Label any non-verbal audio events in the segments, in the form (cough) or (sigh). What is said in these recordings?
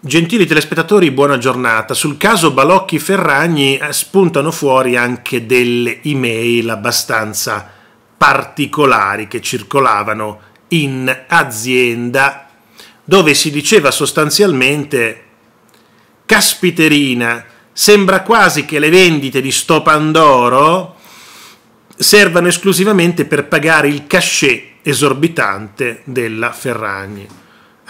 Gentili telespettatori, buona giornata. Sul caso Balocchi Ferragni eh, spuntano fuori anche delle email abbastanza particolari che circolavano in azienda dove si diceva sostanzialmente caspiterina, sembra quasi che le vendite di sto Pandoro servano esclusivamente per pagare il cachet esorbitante della Ferragni.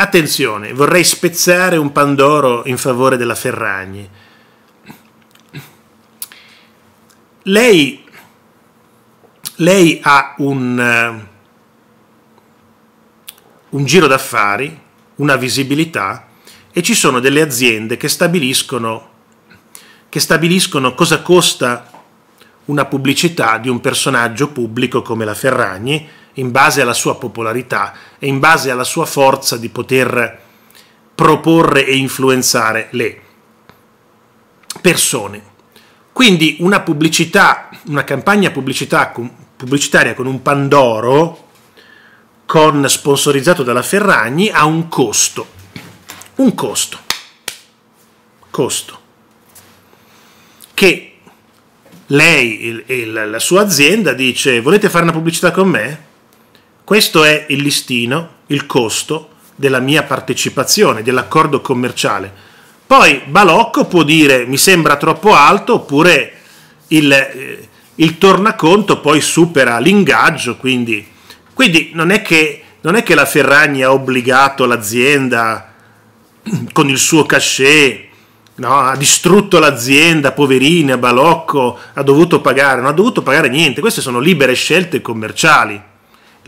Attenzione, vorrei spezzare un Pandoro in favore della Ferragni. Lei, lei ha un, eh, un giro d'affari, una visibilità e ci sono delle aziende che stabiliscono, che stabiliscono cosa costa una pubblicità di un personaggio pubblico come la Ferragni in base alla sua popolarità e in base alla sua forza di poter proporre e influenzare le persone. Quindi una pubblicità, una campagna pubblicità, pubblicitaria con un Pandoro, con, sponsorizzato dalla Ferragni, ha un costo. Un costo. Costo. Che lei e la sua azienda dice volete fare una pubblicità con me? Questo è il listino, il costo della mia partecipazione, dell'accordo commerciale. Poi Balocco può dire mi sembra troppo alto oppure il, eh, il tornaconto poi supera l'ingaggio, quindi, quindi non, è che, non è che la Ferragni ha obbligato l'azienda (clears throat) con il suo cachet no, ha distrutto l'azienda, poverina, balocco, ha dovuto pagare, non ha dovuto pagare niente, queste sono libere scelte commerciali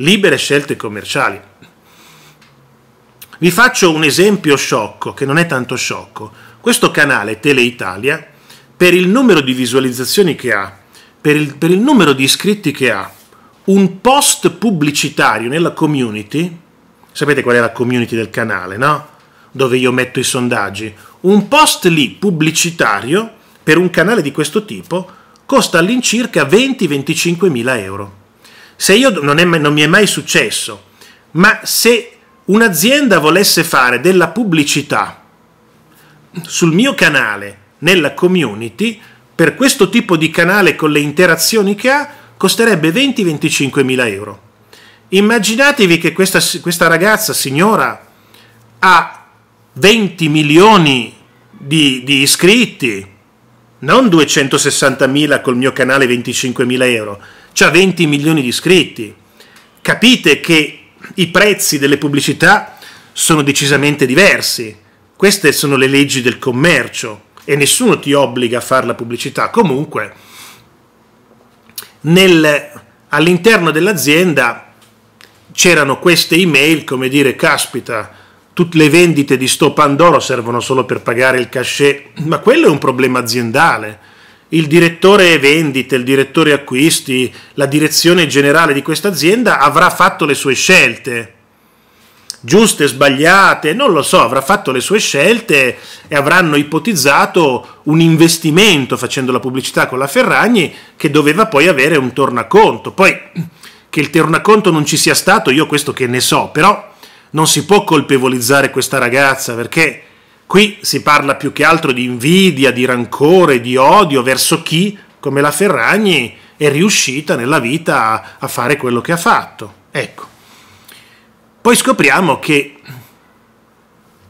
libere scelte commerciali. Vi faccio un esempio sciocco, che non è tanto sciocco. Questo canale Teleitalia, per il numero di visualizzazioni che ha, per il, per il numero di iscritti che ha, un post pubblicitario nella community, sapete qual è la community del canale, no? Dove io metto i sondaggi. Un post lì pubblicitario per un canale di questo tipo costa all'incirca 20-25 mila euro. Se io non, è, non mi è mai successo, ma se un'azienda volesse fare della pubblicità sul mio canale, nella community, per questo tipo di canale con le interazioni che ha, costerebbe 20-25 mila euro. Immaginatevi che questa, questa ragazza, signora, ha 20 milioni di, di iscritti, non 260 mila col mio canale 25 mila euro, ha cioè 20 milioni di iscritti. Capite che i prezzi delle pubblicità sono decisamente diversi. Queste sono le leggi del commercio e nessuno ti obbliga a fare la pubblicità. Comunque, nel, all'interno dell'azienda c'erano queste email, come dire, caspita, tutte le vendite di sto Pandoro servono solo per pagare il cachet, ma quello è un problema aziendale il direttore vendite, il direttore acquisti, la direzione generale di questa azienda avrà fatto le sue scelte, giuste, sbagliate, non lo so, avrà fatto le sue scelte e avranno ipotizzato un investimento facendo la pubblicità con la Ferragni che doveva poi avere un tornaconto. Poi che il tornaconto non ci sia stato, io questo che ne so, però non si può colpevolizzare questa ragazza perché Qui si parla più che altro di invidia, di rancore, di odio verso chi, come la Ferragni, è riuscita nella vita a, fare quello che ha fatto. Ecco. Poi scopriamo che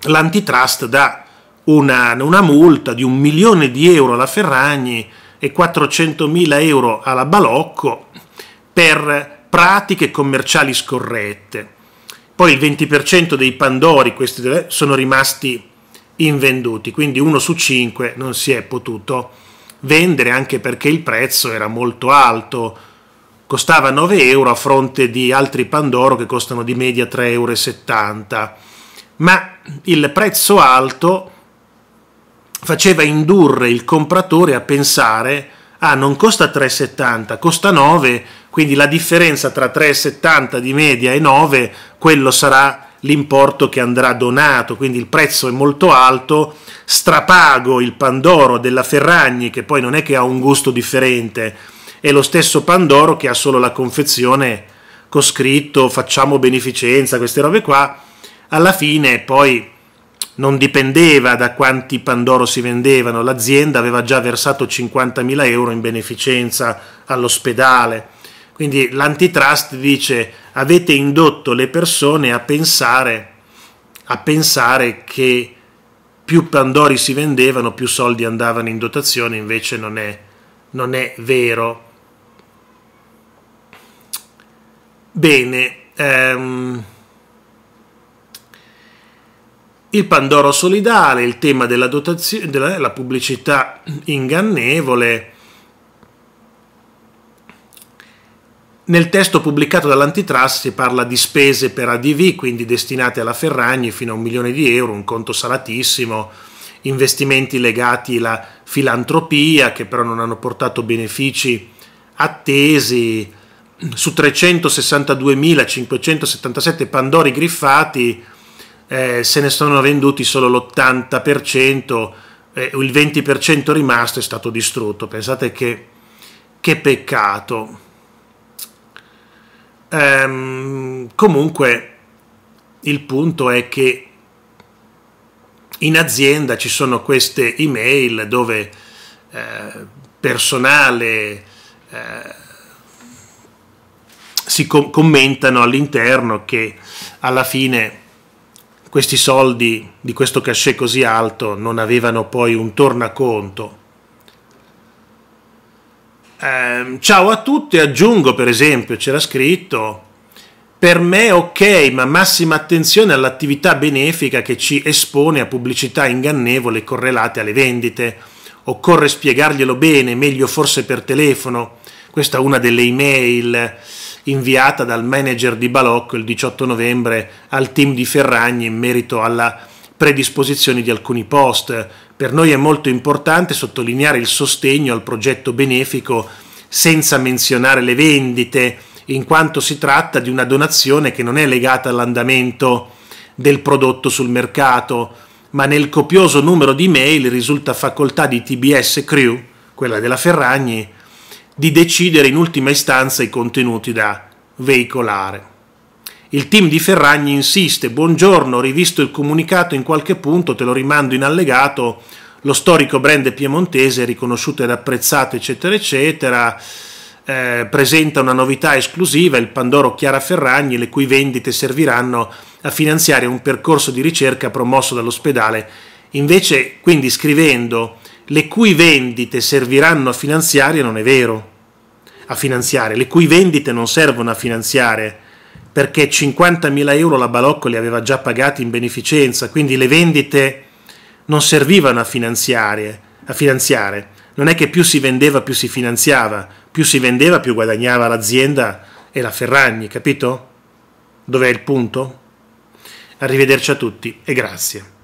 l'antitrust dà una, una multa di un milione di euro alla Ferragni e 400 mila euro alla Balocco per pratiche commerciali scorrette. Poi il 20% dei Pandori, questi sono rimasti invenduti, quindi uno su cinque non si è potuto vendere anche perché il prezzo era molto alto, costava 9 euro a fronte di altri Pandoro che costano di media 3,70 euro, ma il prezzo alto faceva indurre il compratore a pensare ah non costa 3,70, costa 9, quindi la differenza tra 3,70 di media e 9, quello sarà l'importo che andrà donato, quindi il prezzo è molto alto, strapago il Pandoro della Ferragni che poi non è che ha un gusto differente, è lo stesso Pandoro che ha solo la confezione con scritto facciamo beneficenza, queste robe qua, alla fine poi non dipendeva da quanti Pandoro si vendevano, l'azienda aveva già versato 50.000 euro in beneficenza all'ospedale quindi l'antitrust dice avete indotto le persone a pensare, a pensare che più Pandori si vendevano, più soldi andavano in dotazione, invece non è, non è vero. Bene, ehm, il Pandoro solidale, il tema della, della pubblicità ingannevole, Nel testo pubblicato dall'antitrust si parla di spese per ADV, quindi destinate alla Ferragni fino a un milione di euro, un conto salatissimo, investimenti legati alla filantropia che però non hanno portato benefici attesi, su 362.577 Pandori griffati eh, se ne sono venduti solo l'80%, eh, il 20% rimasto è stato distrutto. Pensate che, che peccato. Ehm, comunque il punto è che in azienda ci sono queste email dove eh, personale eh, si com- commentano all'interno che alla fine questi soldi di questo cachet così alto non avevano poi un tornaconto ehm, ciao a tutti, aggiungo per esempio, c'era scritto, per me ok, ma massima attenzione all'attività benefica che ci espone a pubblicità ingannevole correlate alle vendite. Occorre spiegarglielo bene, meglio forse per telefono. Questa è una delle email inviata dal manager di Balocco il 18 novembre al team di Ferragni in merito alla predisposizione di alcuni post per noi è molto importante sottolineare il sostegno al progetto benefico senza menzionare le vendite, in quanto si tratta di una donazione che non è legata all'andamento del prodotto sul mercato, ma nel copioso numero di mail risulta facoltà di TBS Crew, quella della Ferragni, di decidere in ultima istanza i contenuti da veicolare. Il team di Ferragni insiste, buongiorno, ho rivisto il comunicato in qualche punto, te lo rimando in allegato, lo storico brand piemontese riconosciuto ed apprezzato, eccetera, eccetera. Eh, presenta una novità esclusiva, il Pandoro Chiara Ferragni, le cui vendite serviranno a finanziare un percorso di ricerca promosso dall'ospedale. Invece, quindi scrivendo le cui vendite serviranno a finanziare, non è vero, a finanziare, le cui vendite non servono a finanziare perché 50.000 euro la Balocco li aveva già pagati in beneficenza, quindi le vendite non servivano a, a finanziare. Non è che più si vendeva più si finanziava, più si vendeva più guadagnava l'azienda e la Ferragni, capito? Dov'è il punto? Arrivederci a tutti e grazie.